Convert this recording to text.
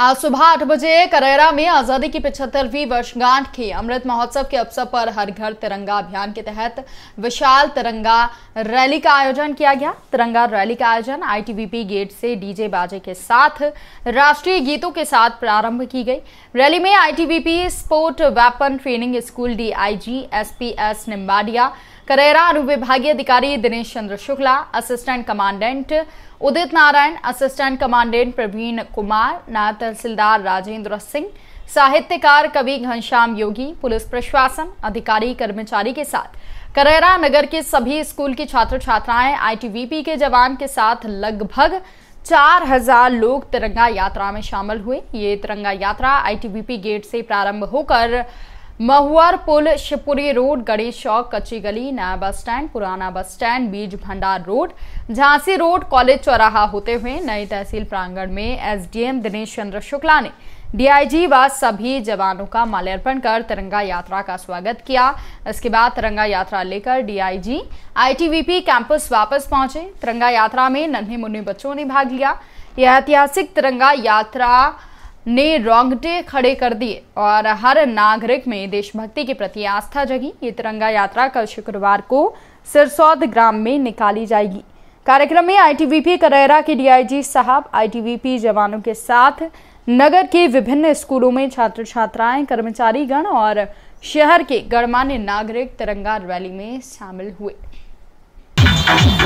आज सुबह आठ बजे करेरा में आजादी की पिछहत्तरवीं वर्षगांठ के अमृत महोत्सव के अवसर पर हर घर तिरंगा अभियान के तहत विशाल तिरंगा रैली का आयोजन किया गया तिरंगा रैली का आयोजन आईटीबीपी गेट से डीजे बाजे के साथ राष्ट्रीय गीतों के साथ प्रारंभ की गई रैली में ITBP sport weapon training school DIG SPS Nimbadia Karera अनुविभागीय अधिकारी Dinesh Chandra Shukla assistant commandant Udit Narayan assistant commandant Praveen Kumar नायब तहसीलदार राजेंद्र सिंह साहित्यकार कवि घनश्याम योगी पुलिस प्रशासन अधिकारी कर्मचारी के साथ करेरा नगर के सभी स्कूल की छात्र छात्राएं आईटीबीपी के जवान के साथ लगभग चार हजार लोग तिरंगा यात्रा में शामिल हुए ये तिरंगा यात्रा आईटीबीपी गेट से प्रारंभ होकर महुआर पुल शिवपुरी रोड गणेश चौक कच्ची गली नया बस स्टैंड पुराना बस स्टैंड बीज भंडार रोड झांसी रोड कॉलेज चौराहा होते हुए नए तहसील प्रांगण में एसडीएम दिनेश चंद्र शुक्ला ने डीआईजी व सभी जवानों का माल्यार्पण कर तिरंगा यात्रा का स्वागत किया इसके बाद तिरंगा यात्रा लेकर डीआईजी आईटीवीपी कैंपस वापस पहुंचे तिरंगा यात्रा में नन्हे मुन्ने बच्चों ने भाग लिया यह ऐतिहासिक तिरंगा यात्रा ने रोंगटे खड़े कर दिए और हर नागरिक में देशभक्ति के प्रति आस्था जगी ये तिरंगा यात्रा कल शुक्रवार को सिरसौद ग्राम में निकाली जाएगी कार्यक्रम में आईटीबीपी करेरा के डीआईजी साहब आईटीबीपी जवानों के साथ नगर के विभिन्न स्कूलों में छात्र छात्राएं कर्मचारी गण और शहर के गणमान्य नागरिक तिरंगा रैली में शामिल हुए